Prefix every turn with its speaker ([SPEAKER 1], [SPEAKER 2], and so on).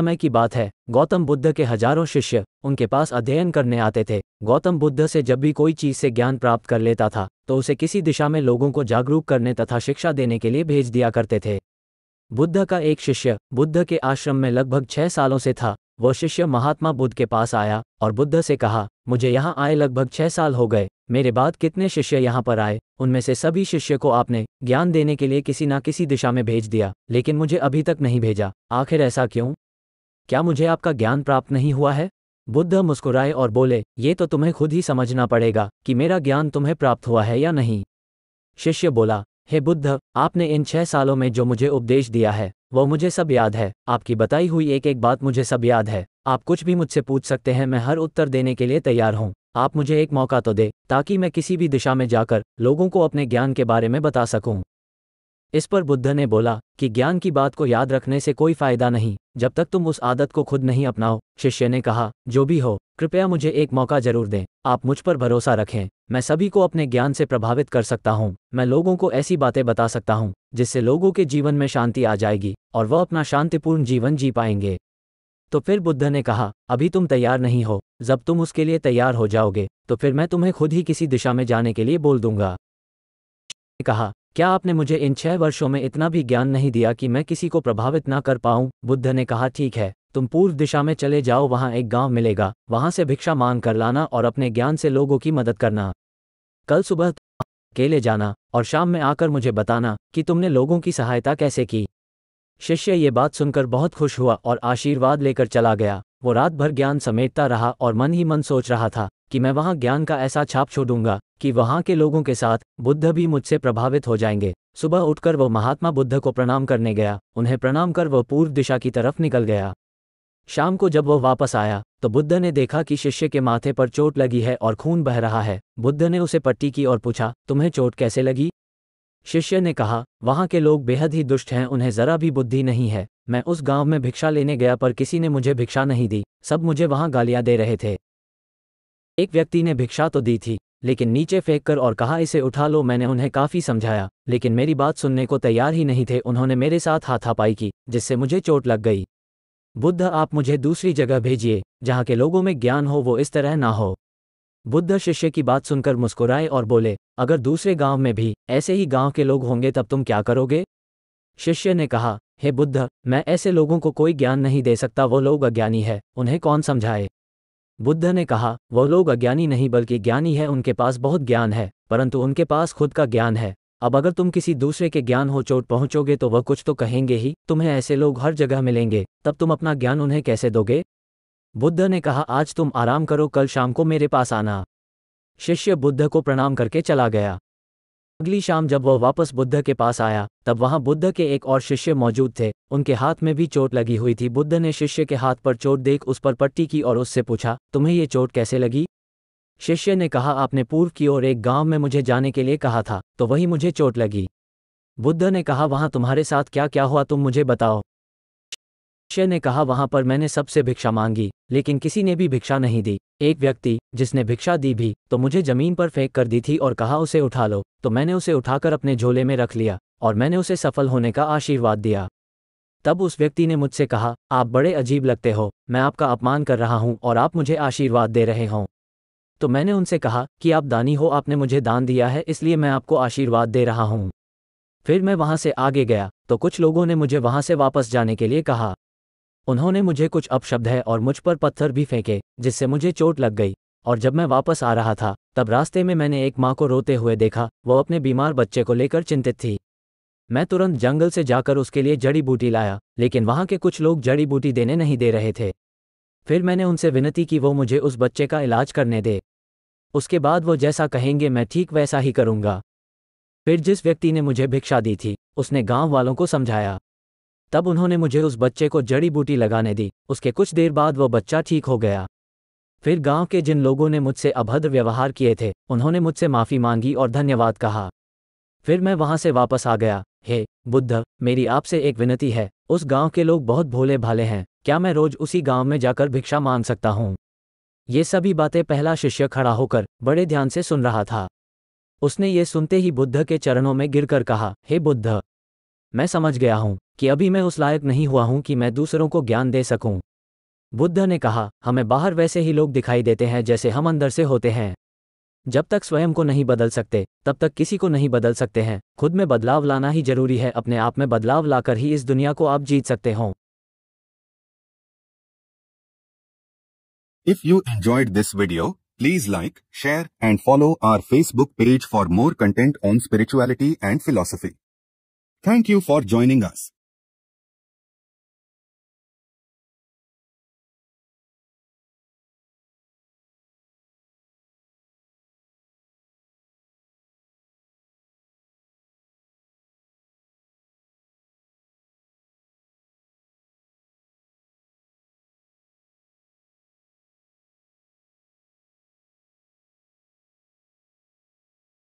[SPEAKER 1] समय की बात है गौतम बुद्ध के हजारों शिष्य उनके पास अध्ययन करने आते थे गौतम बुद्ध से जब भी कोई चीज से ज्ञान प्राप्त कर लेता था तो उसे किसी दिशा में लोगों को जागरूक करने तथा शिक्षा देने के लिए भेज दिया करते थे बुद्ध का एक शिष्य बुद्ध के आश्रम में लगभग छह सालों से था वह शिष्य महात्मा बुद्ध के पास आया और बुद्ध से कहा मुझे यहाँ आए लगभग छह साल हो गए मेरे बाद कितने शिष्य यहाँ पर आए उनमें से सभी शिष्य को आपने ज्ञान देने के लिए किसी ना किसी दिशा में भेज दिया लेकिन मुझे अभी तक नहीं भेजा आखिर ऐसा क्यों क्या मुझे आपका ज्ञान प्राप्त नहीं हुआ है बुद्ध मुस्कुराए और बोले ये तो तुम्हें खुद ही समझना पड़ेगा कि मेरा ज्ञान तुम्हें प्राप्त हुआ है या नहीं शिष्य बोला हे बुद्ध आपने इन छह सालों में जो मुझे उपदेश दिया है वह मुझे सब याद है आपकी बताई हुई एक एक बात मुझे सब याद है आप कुछ भी मुझसे पूछ सकते हैं मैं हर उत्तर देने के लिए तैयार हूँ आप मुझे एक मौका तो दे ताकि मैं किसी भी दिशा में जाकर लोगों को अपने ज्ञान के बारे में बता सकूँ इस पर बुद्ध ने बोला कि ज्ञान की बात को याद रखने से कोई फायदा नहीं जब तक तुम उस आदत को खुद नहीं अपनाओ शिष्य ने कहा जो भी हो कृपया मुझे एक मौका जरूर दें आप मुझ पर भरोसा रखें मैं सभी को अपने ज्ञान से प्रभावित कर सकता हूं मैं लोगों को ऐसी बातें बता सकता हूं जिससे लोगों के जीवन में शांति आ जाएगी और वह अपना शांतिपूर्ण जीवन जी पाएंगे तो फिर बुद्ध ने कहा अभी तुम तैयार नहीं हो जब तुम उसके लिए तैयार हो जाओगे तो फिर मैं तुम्हें खुद ही किसी दिशा में जाने के लिए बोल दूंगा कहा क्या आपने मुझे इन छह वर्षों में इतना भी ज्ञान नहीं दिया कि मैं किसी को प्रभावित ना कर पाऊं बुद्ध ने कहा ठीक है तुम पूर्व दिशा में चले जाओ वहां एक गांव मिलेगा वहां से भिक्षा मांग कर लाना और अपने ज्ञान से लोगों की मदद करना कल सुबह अकेले जाना और शाम में आकर मुझे बताना कि तुमने लोगों की सहायता कैसे की शिष्य ये बात सुनकर बहुत खुश हुआ और आशीर्वाद लेकर चला गया वो रात भर ज्ञान समेटता रहा और मन ही मन सोच रहा था कि मैं वहां ज्ञान का ऐसा छाप छोड़ूंगा कि वहां के लोगों के साथ बुद्ध भी मुझसे प्रभावित हो जाएंगे सुबह उठकर वह महात्मा बुद्ध को प्रणाम करने गया उन्हें प्रणाम कर वह पूर्व दिशा की तरफ निकल गया शाम को जब वह वापस आया तो बुद्ध ने देखा कि शिष्य के माथे पर चोट लगी है और खून बह रहा है बुद्ध ने उसे पट्टी की और पूछा तुम्हें चोट कैसे लगी शिष्य ने कहा वहां के लोग बेहद ही दुष्ट हैं उन्हें जरा भी बुद्धि नहीं है मैं उस गांव में भिक्षा लेने गया पर किसी ने मुझे भिक्षा नहीं दी सब मुझे वहां गालियां दे रहे थे एक व्यक्ति ने भिक्षा तो दी थी लेकिन नीचे फेंक कर और कहा इसे उठा लो मैंने उन्हें काफ़ी समझाया लेकिन मेरी बात सुनने को तैयार ही नहीं थे उन्होंने मेरे साथ हाथापाई की जिससे मुझे चोट लग गई बुद्ध आप मुझे दूसरी जगह भेजिए जहाँ के लोगों में ज्ञान हो वो इस तरह ना हो बुद्ध शिष्य की बात सुनकर मुस्कुराए और बोले अगर दूसरे गांव में भी ऐसे ही गांव के लोग होंगे तब तुम क्या करोगे शिष्य ने कहा हे बुद्ध मैं ऐसे लोगों को कोई ज्ञान नहीं दे सकता वो लोग अज्ञानी है उन्हें कौन समझाए बुद्ध ने कहा वह लोग अज्ञानी नहीं बल्कि ज्ञानी है उनके पास बहुत ज्ञान है परंतु उनके पास खुद का ज्ञान है अब अगर तुम किसी दूसरे के ज्ञान हो चोट पहुंचोगे तो वह कुछ तो कहेंगे ही तुम्हें ऐसे लोग हर जगह मिलेंगे तब तुम अपना ज्ञान उन्हें कैसे दोगे बुद्ध ने कहा आज तुम आराम करो कल शाम को मेरे पास आना शिष्य बुद्ध को प्रणाम करके चला गया अगली शाम जब वह वापस बुद्ध के पास आया तब वहां बुद्ध के एक और शिष्य मौजूद थे उनके हाथ में भी चोट लगी हुई थी बुद्ध ने शिष्य के हाथ पर चोट देख उस पर पट्टी की और उससे पूछा तुम्हें ये चोट कैसे लगी शिष्य ने कहा आपने पूर्व की ओर एक गांव में मुझे जाने के लिए कहा था तो वही मुझे चोट लगी बुद्ध ने कहा वहां तुम्हारे साथ क्या क्या हुआ तुम मुझे बताओ शय ने कहा वहां पर मैंने सबसे भिक्षा मांगी लेकिन किसी ने भी भिक्षा नहीं दी एक व्यक्ति जिसने भिक्षा दी भी तो मुझे जमीन पर फेंक कर दी थी और कहा उसे उठा लो तो मैंने उसे उठाकर अपने झोले में रख लिया और मैंने उसे सफल होने का आशीर्वाद दिया तब उस व्यक्ति ने मुझसे कहा आप बड़े अजीब लगते हो मैं आपका अपमान कर रहा हूं और आप मुझे आशीर्वाद दे रहे हो तो मैंने उनसे कहा कि आप दानी हो आपने मुझे दान दिया है इसलिए मैं आपको आशीर्वाद दे रहा हूं फिर मैं वहां से आगे गया तो कुछ लोगों ने मुझे वहां से वापस जाने के लिए कहा उन्होंने मुझे कुछ अपशब्द है और मुझ पर पत्थर भी फेंके जिससे मुझे चोट लग गई और जब मैं वापस आ रहा था तब रास्ते में मैंने एक माँ को रोते हुए देखा वो अपने बीमार बच्चे को लेकर चिंतित थी मैं तुरंत जंगल से जाकर उसके लिए जड़ी बूटी लाया लेकिन वहां के कुछ लोग जड़ी बूटी देने नहीं दे रहे थे फिर मैंने उनसे विनती की वो मुझे उस बच्चे का इलाज करने दे उसके बाद वो जैसा कहेंगे मैं ठीक वैसा ही करूँगा फिर जिस व्यक्ति ने मुझे भिक्षा दी थी उसने गांव वालों को समझाया तब उन्होंने मुझे उस बच्चे को जड़ी बूटी लगाने दी उसके कुछ देर बाद वह बच्चा ठीक हो गया फिर गांव के जिन लोगों ने मुझसे अभद्र व्यवहार किए थे उन्होंने मुझसे माफ़ी मांगी और धन्यवाद कहा फिर मैं वहां से वापस आ गया हे बुद्ध मेरी आपसे एक विनती है उस गांव के लोग बहुत भोले भाले हैं क्या मैं रोज उसी गांव में जाकर भिक्षा मांग सकता हूँ ये सभी बातें पहला शिष्य खड़ा होकर बड़े ध्यान से सुन रहा था उसने ये सुनते ही बुद्ध के चरणों में गिरकर कहा हे बुद्ध मैं समझ गया हूं कि अभी मैं उस लायक नहीं हुआ हूं कि मैं दूसरों को ज्ञान दे सकूं बुद्ध ने कहा हमें बाहर वैसे ही लोग दिखाई देते हैं जैसे हम अंदर से होते हैं जब तक स्वयं को नहीं बदल सकते तब तक किसी को नहीं बदल सकते हैं खुद में बदलाव लाना ही जरूरी है अपने आप में बदलाव लाकर ही इस दुनिया को आप जीत सकते हो if you enjoyed this video please like share and follow our Facebook page for more content on spirituality and philosophy Thank you for joining us.